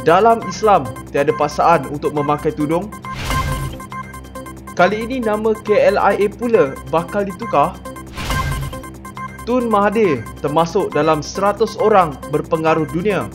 Dalam Islam, tiada pasaan untuk memakai tudung. Kali ini nama KLIA pula bakal ditukar. Tun Mahathir termasuk dalam 100 orang berpengaruh dunia.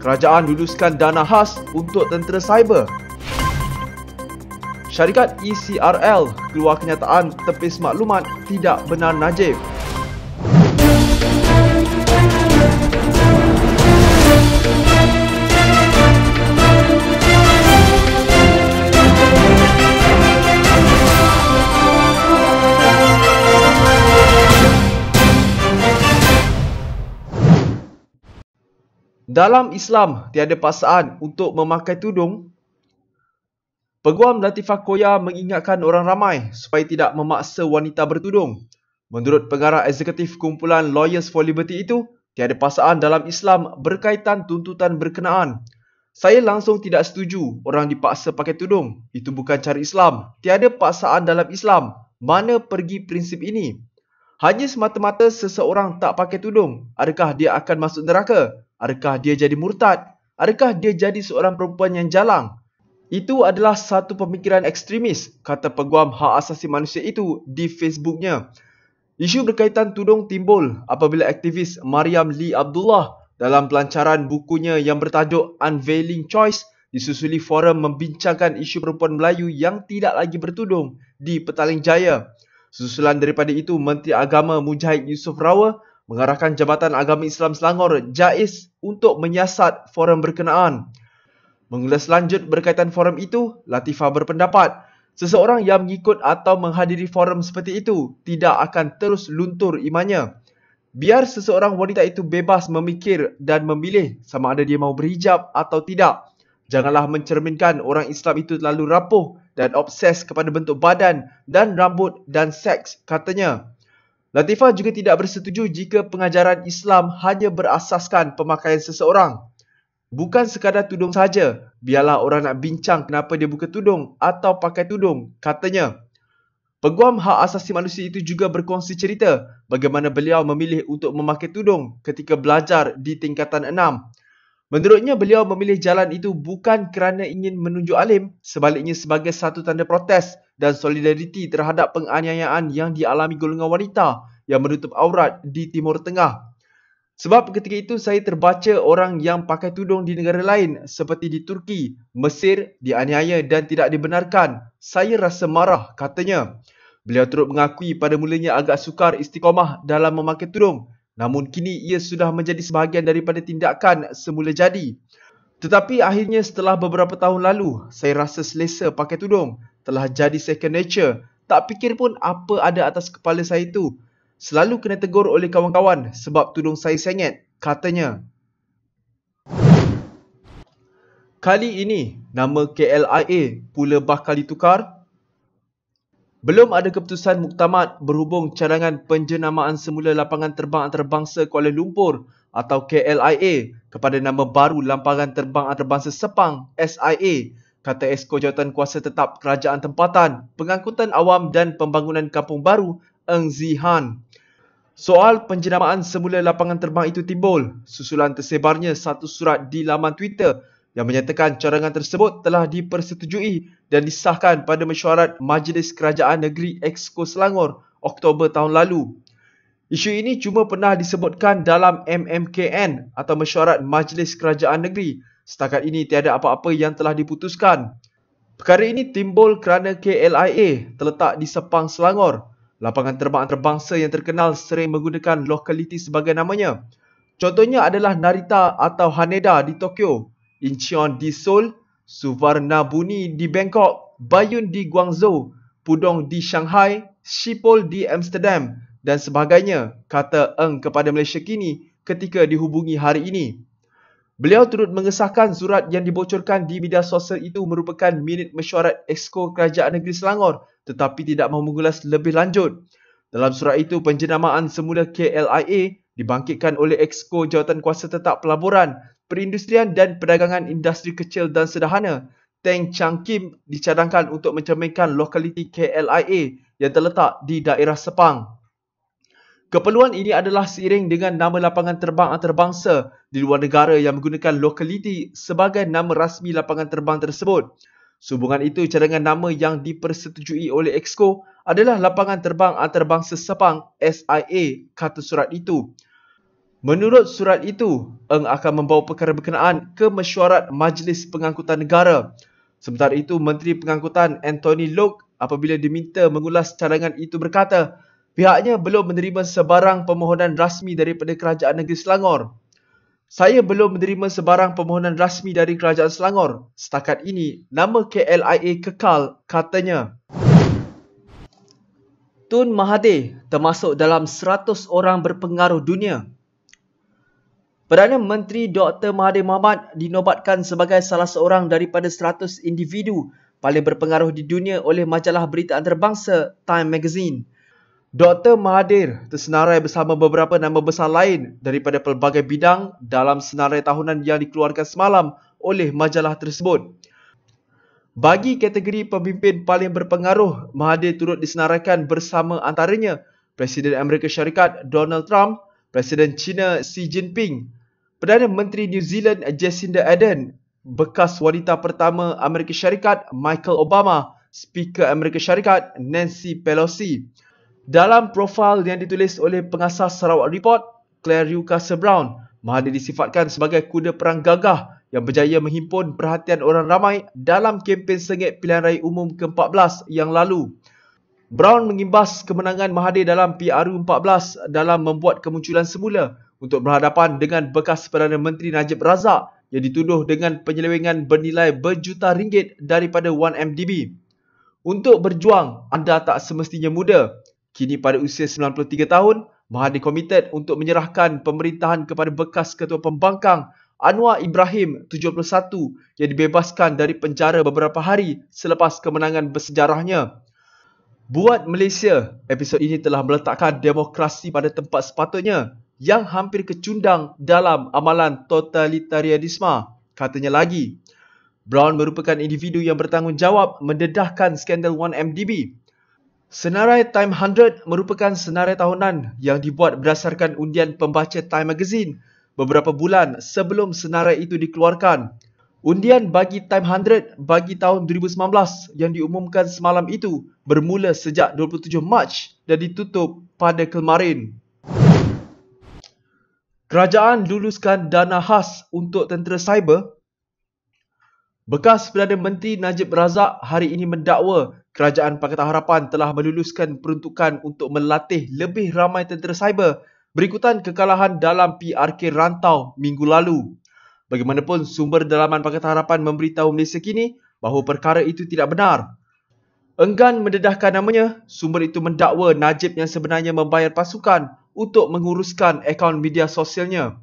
Kerajaan luluskan dana khas untuk tentera cyber. Syarikat ECRL keluar kenyataan tepis maklumat tidak benar Najib. Dalam Islam, tiada paksaan untuk memakai tudung. Peguam Latifah Koya mengingatkan orang ramai supaya tidak memaksa wanita bertudung. Menurut pengarah eksekutif kumpulan Lawyers for Liberty itu, tiada paksaan dalam Islam berkaitan tuntutan berkenaan. Saya langsung tidak setuju orang dipaksa pakai tudung. Itu bukan cara Islam. Tiada paksaan dalam Islam. Mana pergi prinsip ini? Hanya semata-mata seseorang tak pakai tudung, adakah dia akan masuk neraka? Adakah dia jadi murtad? Adakah dia jadi seorang perempuan yang jalang? Itu adalah satu pemikiran ekstremis, kata peguam hak asasi manusia itu di Facebooknya. Isu berkaitan tudung timbul apabila aktivis Mariam Lee Abdullah dalam pelancaran bukunya yang bertajuk Unveiling Choice disusuli forum membincangkan isu perempuan Melayu yang tidak lagi bertudung di Petaling Jaya. Susulan daripada itu, Menteri Agama Mujahid Yusof Rawa mengarahkan Jabatan Agama Islam Selangor JAIS untuk menyiasat forum berkenaan. Mengulas lanjut berkaitan forum itu, Latifah berpendapat, seseorang yang mengikut atau menghadiri forum seperti itu tidak akan terus luntur imannya. Biar seseorang wanita itu bebas memikir dan memilih sama ada dia mau berhijab atau tidak. Janganlah mencerminkan orang Islam itu terlalu rapuh dan obses kepada bentuk badan dan rambut dan seks katanya. Latifah juga tidak bersetuju jika pengajaran Islam hanya berasaskan pemakaian seseorang. Bukan sekadar tudung saja, biarlah orang nak bincang kenapa dia buka tudung atau pakai tudung, katanya. Peguam hak asasi manusia itu juga berkongsi cerita bagaimana beliau memilih untuk memakai tudung ketika belajar di tingkatan Menurutnya beliau memilih jalan itu bukan kerana ingin menunjuk alim, sebaliknya sebagai satu tanda protes dan solidariti terhadap penganiayaan yang dialami golongan wanita yang menutup aurat di Timur Tengah. Sebab ketika itu saya terbaca orang yang pakai tudung di negara lain seperti di Turki, Mesir dianiaya dan tidak dibenarkan. Saya rasa marah katanya. Beliau turut mengakui pada mulanya agak sukar istiqomah dalam memakai tudung Namun kini ia sudah menjadi sebahagian daripada tindakan semula jadi. Tetapi akhirnya setelah beberapa tahun lalu, saya rasa selesa pakai tudung. Telah jadi second nature. Tak fikir pun apa ada atas kepala saya itu. Selalu kena tegur oleh kawan-kawan sebab tudung saya sengit, katanya. Kali ini, nama KLIA pula bakal ditukar belum ada keputusan muktamad berhubung cadangan penjenamaan semula lapangan terbang antarabangsa Kuala Lumpur atau KLIA kepada nama baru lapangan terbang antarabangsa Sepang SIA kata Esko Jawatan Kuasa Tetap Kerajaan Tempatan, Pengangkutan Awam dan Pembangunan Kampung Baru Eng Zihan. Soal penjenamaan semula lapangan terbang itu timbul susulan tersebarnya satu surat di laman Twitter yang menyatakan carangan tersebut telah dipersetujui dan disahkan pada mesyuarat Majlis Kerajaan Negeri Exco Selangor Oktober tahun lalu. Isu ini cuma pernah disebutkan dalam MMKN atau Mesyuarat Majlis Kerajaan Negeri. Setakat ini tiada apa-apa yang telah diputuskan. Perkara ini timbul kerana KLIA terletak di Sepang Selangor, lapangan terbang antarabangsa yang terkenal sering menggunakan lokaliti sebagai namanya. Contohnya adalah Narita atau Haneda di Tokyo Incheon di Seoul, Suvarnabhumi di Bangkok, Bayun di Guangzhou, Pudong di Shanghai, Sipol di Amsterdam dan sebagainya, kata Eng kepada Malaysia kini ketika dihubungi hari ini. Beliau turut mengesahkan surat yang dibocorkan di media sosial itu merupakan minit mesyuarat Exco Kerajaan Negeri Selangor tetapi tidak mahu mengulas lebih lanjut. Dalam surat itu, penjenamaan semula KLIA dibangkitkan oleh Exco Jawatan Kuasa Tetap Pelaburan perindustrian dan perdagangan industri kecil dan sederhana Teng Chang Kim dicadangkan untuk mencerminkan lokaliti KLIA yang terletak di daerah Sepang. Keperluan ini adalah seiring dengan nama lapangan terbang antarabangsa di luar negara yang menggunakan lokaliti sebagai nama rasmi lapangan terbang tersebut. Subungan itu cadangan nama yang dipersetujui oleh EXCO adalah Lapangan Terbang Antarabangsa Sepang SIA kata surat itu. Menurut surat itu, Eng akan membawa perkara berkenaan ke mesyuarat Majlis Pengangkutan Negara. Sementara itu, Menteri Pengangkutan Anthony Locke apabila diminta mengulas cadangan itu berkata, pihaknya belum menerima sebarang permohonan rasmi daripada Kerajaan Negeri Selangor. Saya belum menerima sebarang permohonan rasmi dari Kerajaan Selangor. Setakat ini, nama KLIA kekal katanya. Tun Mahathir termasuk dalam 100 orang berpengaruh dunia Perdana Menteri Dr. Mahathir Mohamad dinobatkan sebagai salah seorang daripada 100 individu paling berpengaruh di dunia oleh majalah berita antarabangsa Time Magazine. Dr. Mahathir tersenarai bersama beberapa nama besar lain daripada pelbagai bidang dalam senarai tahunan yang dikeluarkan semalam oleh majalah tersebut. Bagi kategori pemimpin paling berpengaruh, Mahathir turut disenaraikan bersama antaranya Presiden Amerika Syarikat Donald Trump, Presiden China Xi Jinping, Perdana Menteri New Zealand uh, Jacinda Ardern, bekas wanita pertama Amerika Syarikat Michael Obama, Speaker Amerika Syarikat Nancy Pelosi. Dalam profil yang ditulis oleh pengasas Sarawak Report, Claire Yukasa Brown, Mahathir disifatkan sebagai kuda perang gagah yang berjaya menghimpun perhatian orang ramai dalam kempen sengit pilihan raya umum ke-14 yang lalu. Brown mengimbas kemenangan Mahathir dalam PRU-14 dalam membuat kemunculan semula untuk berhadapan dengan bekas Perdana Menteri Najib Razak yang dituduh dengan penyelewengan bernilai berjuta ringgit daripada 1MDB. Untuk berjuang, anda tak semestinya muda. Kini pada usia 93 tahun, Mahathir komited untuk menyerahkan pemerintahan kepada bekas Ketua Pembangkang Anwar Ibrahim 71 yang dibebaskan dari penjara beberapa hari selepas kemenangan bersejarahnya. Buat Malaysia, episod ini telah meletakkan demokrasi pada tempat sepatutnya yang hampir kecundang dalam amalan totalitarianisme. Katanya lagi, Brown merupakan individu yang bertanggungjawab mendedahkan skandal 1MDB. Senarai Time 100 merupakan senarai tahunan yang dibuat berdasarkan undian pembaca Time Magazine beberapa bulan sebelum senarai itu dikeluarkan. Undian bagi Time 100 bagi tahun 2019 yang diumumkan semalam itu bermula sejak 27 Mac dan ditutup pada kemarin. Kerajaan luluskan dana khas untuk tentera cyber. Bekas Perdana Menteri Najib Razak hari ini mendakwa Kerajaan Pakatan Harapan telah meluluskan peruntukan untuk melatih lebih ramai tentera cyber berikutan kekalahan dalam PRK Rantau minggu lalu. Bagaimanapun sumber dalaman Pakatan Harapan memberitahu Malaysia kini bahawa perkara itu tidak benar. Enggan mendedahkan namanya, sumber itu mendakwa Najib yang sebenarnya membayar pasukan untuk menguruskan akaun media sosialnya.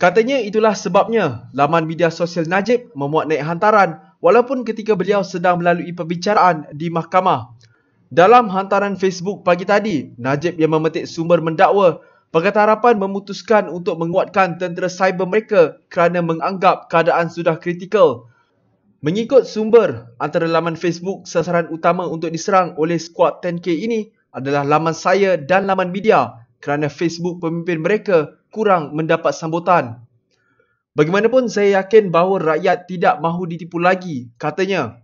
Katanya itulah sebabnya laman media sosial Najib memuat naik hantaran walaupun ketika beliau sedang melalui perbicaraan di mahkamah. Dalam hantaran Facebook pagi tadi, Najib yang memetik sumber mendakwa Pakatan Harapan memutuskan untuk menguatkan tentera cyber mereka kerana menganggap keadaan sudah kritikal. Mengikut sumber antara laman Facebook sasaran utama untuk diserang oleh skuad 10K ini adalah laman saya dan laman media kerana Facebook pemimpin mereka kurang mendapat sambutan. Bagaimanapun saya yakin bahawa rakyat tidak mahu ditipu lagi, katanya.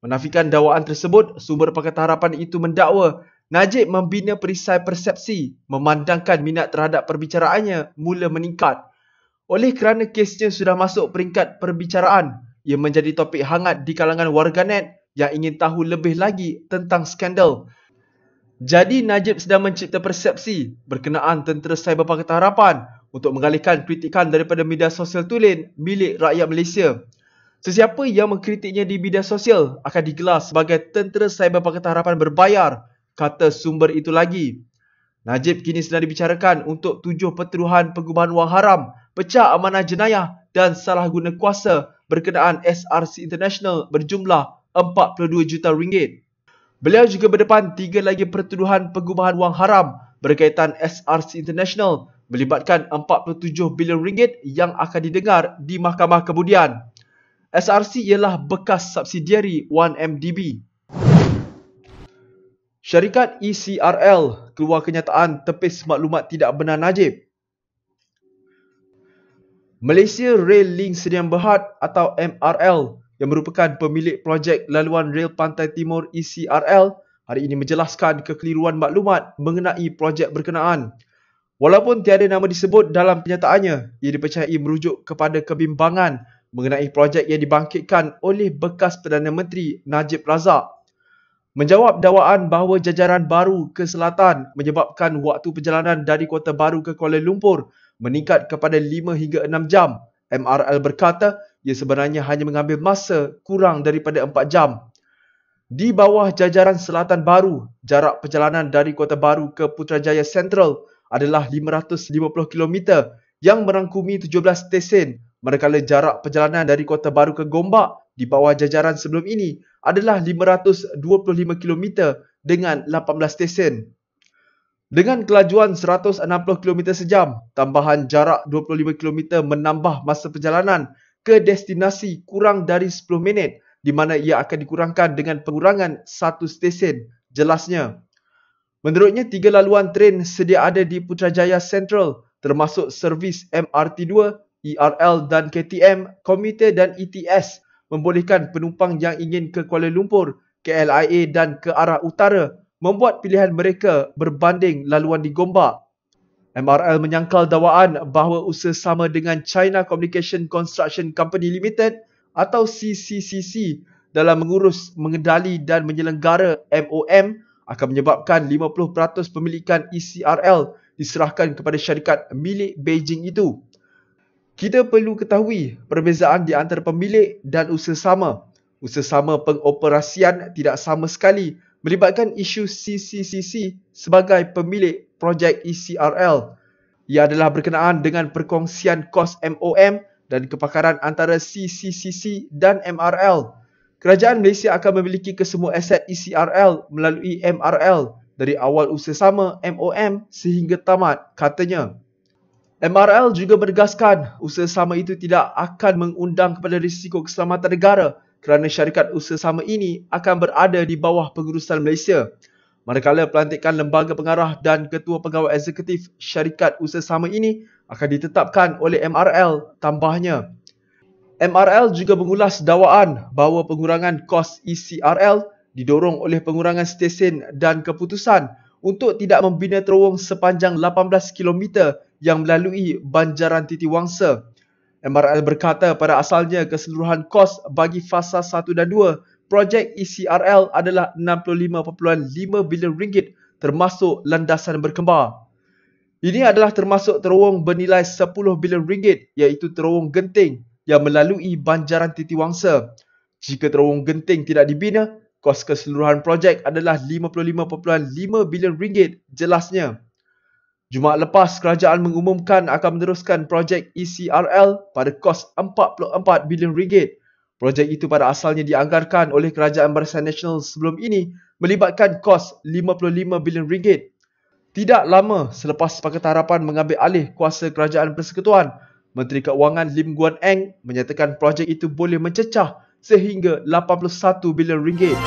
Menafikan dakwaan tersebut, sumber Pakatan Harapan itu mendakwa Najib membina perisai persepsi memandangkan minat terhadap perbicaraannya mula meningkat. Oleh kerana kesnya sudah masuk peringkat perbicaraan, ia menjadi topik hangat di kalangan warganet yang ingin tahu lebih lagi tentang skandal. Jadi Najib sedang mencipta persepsi berkenaan tentera Cyber Pakatan Harapan untuk mengalihkan kritikan daripada media sosial tulen milik rakyat Malaysia. Sesiapa yang mengkritiknya di media sosial akan digelar sebagai tentera Cyber Pakatan Harapan berbayar, kata sumber itu lagi. Najib kini sedang dibicarakan untuk tujuh pertuduhan pengubahan wang haram, pecah amanah jenayah dan salah guna kuasa berkenaan SRC International berjumlah 42 juta ringgit. Beliau juga berdepan tiga lagi pertuduhan pengubahan wang haram berkaitan SRC International melibatkan 47 bilion ringgit yang akan didengar di mahkamah kemudian. SRC ialah bekas subsidiari 1MDB. Syarikat ECRL keluar kenyataan tepis maklumat tidak benar Najib. Malaysia Rail Link Sdn berhad atau MRL yang merupakan pemilik projek laluan rel pantai timur ECRL hari ini menjelaskan kekeliruan maklumat mengenai projek berkenaan. Walaupun tiada nama disebut dalam penyataannya, ia dipercayai merujuk kepada kebimbangan mengenai projek yang dibangkitkan oleh bekas Perdana Menteri Najib Razak. Menjawab dakwaan bahawa jajaran baru ke selatan menyebabkan waktu perjalanan dari Kota Baru ke Kuala Lumpur meningkat kepada 5 hingga 6 jam, MRL berkata ia sebenarnya hanya mengambil masa kurang daripada 4 jam. Di bawah jajaran selatan baru, jarak perjalanan dari Kota Baru ke Putrajaya Central adalah 550 km yang merangkumi 17 stesen. Manakala jarak perjalanan dari Kota Baru ke Gombak di bawah jajaran sebelum ini adalah 525 km dengan 18 stesen. Dengan kelajuan 160 km sejam, tambahan jarak 25 km menambah masa perjalanan ke destinasi kurang dari 10 minit di mana ia akan dikurangkan dengan pengurangan satu stesen jelasnya. Menurutnya, tiga laluan tren sedia ada di Putrajaya Central termasuk servis MRT2, ERL dan KTM, Komite dan ETS membolehkan penumpang yang ingin ke Kuala Lumpur, KLIA dan ke arah utara membuat pilihan mereka berbanding laluan di Gombak. MRL menyangkal dakwaan bahawa usaha sama dengan China Communication Construction Company Limited atau CCCC dalam mengurus, mengendali dan menyelenggara MOM akan menyebabkan 50% pemilikan ECRL diserahkan kepada syarikat milik Beijing itu. Kita perlu ketahui perbezaan di antara pemilik dan usaha sama. Usaha sama pengoperasian tidak sama sekali melibatkan isu CCCC sebagai pemilik projek ECRL. Ia adalah berkenaan dengan perkongsian kos MOM dan kepakaran antara CCCC dan MRL. Kerajaan Malaysia akan memiliki kesemua aset ECRL melalui MRL dari awal usaha sama MOM sehingga tamat, katanya. MRL juga menegaskan usaha sama itu tidak akan mengundang kepada risiko keselamatan negara kerana syarikat usaha sama ini akan berada di bawah pengurusan Malaysia. Manakala pelantikan lembaga pengarah dan ketua pegawai eksekutif syarikat usaha sama ini akan ditetapkan oleh MRL tambahnya. MRL juga mengulas dakwaan bahawa pengurangan kos ECRL didorong oleh pengurangan stesen dan keputusan untuk tidak membina terowong sepanjang 18km yang melalui banjaran titi wangsa. MRL berkata pada asalnya keseluruhan kos bagi fasa 1 dan projek ECRL adalah 65.5 bilion ringgit termasuk landasan berkembar. Ini adalah termasuk terowong bernilai 10 bilion ringgit iaitu terowong genting yang melalui banjaran titiwangsa. Jika terowong genting tidak dibina, kos keseluruhan projek adalah 55.5 bilion ringgit jelasnya. Jumaat lepas, kerajaan mengumumkan akan meneruskan projek ECRL pada kos 44 bilion ringgit. Projek itu pada asalnya dianggarkan oleh Kerajaan Barisan Nasional sebelum ini melibatkan kos 55 bilion ringgit. Tidak lama selepas Pakatan Harapan mengambil alih kuasa Kerajaan Persekutuan, Menteri Keuangan Lim Guan Eng menyatakan projek itu boleh mencecah sehingga 81 bilion ringgit.